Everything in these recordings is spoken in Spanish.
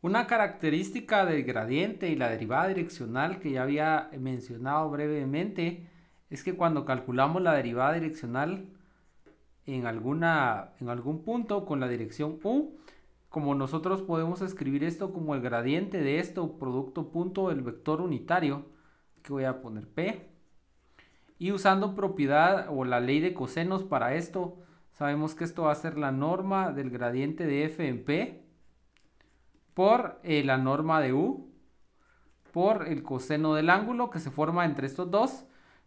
Una característica del gradiente y la derivada direccional que ya había mencionado brevemente es que cuando calculamos la derivada direccional en, alguna, en algún punto con la dirección u, como nosotros podemos escribir esto como el gradiente de esto, producto punto del vector unitario, que voy a poner P, y usando propiedad o la ley de cosenos para esto, sabemos que esto va a ser la norma del gradiente de F en P, por eh, la norma de U, por el coseno del ángulo que se forma entre estos dos,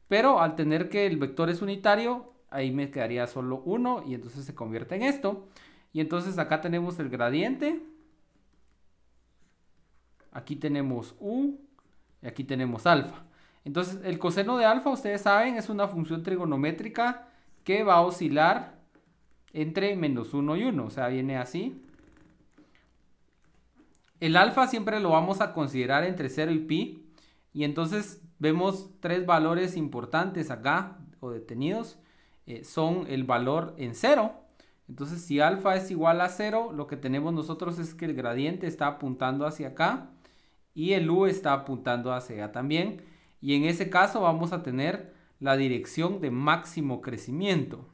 pero al tener que el vector es unitario, ahí me quedaría solo 1 y entonces se convierte en esto. Y entonces acá tenemos el gradiente, aquí tenemos U y aquí tenemos alfa. Entonces el coseno de alfa, ustedes saben, es una función trigonométrica que va a oscilar entre menos 1 y 1, o sea, viene así, el alfa siempre lo vamos a considerar entre 0 y pi. Y entonces vemos tres valores importantes acá o detenidos. Eh, son el valor en 0. Entonces si alfa es igual a 0, lo que tenemos nosotros es que el gradiente está apuntando hacia acá y el u está apuntando hacia acá también. Y en ese caso vamos a tener la dirección de máximo crecimiento.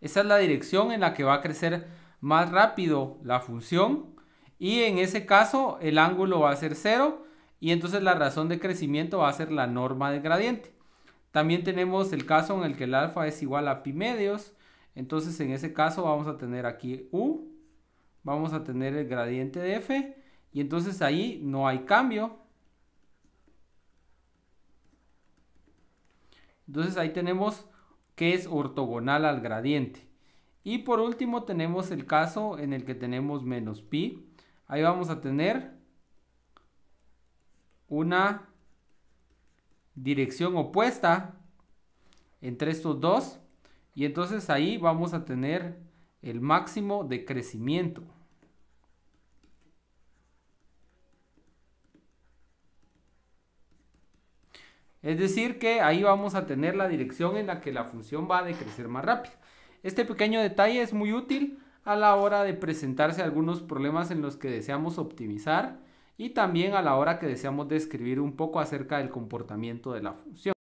Esa es la dirección en la que va a crecer más rápido la función y en ese caso el ángulo va a ser 0 y entonces la razón de crecimiento va a ser la norma del gradiente. También tenemos el caso en el que el alfa es igual a pi medios, entonces en ese caso vamos a tener aquí u, vamos a tener el gradiente de f y entonces ahí no hay cambio. Entonces ahí tenemos que es ortogonal al gradiente. Y por último tenemos el caso en el que tenemos menos pi. Ahí vamos a tener una dirección opuesta entre estos dos. Y entonces ahí vamos a tener el máximo de crecimiento. Es decir, que ahí vamos a tener la dirección en la que la función va a decrecer más rápido. Este pequeño detalle es muy útil a la hora de presentarse algunos problemas en los que deseamos optimizar y también a la hora que deseamos describir un poco acerca del comportamiento de la función.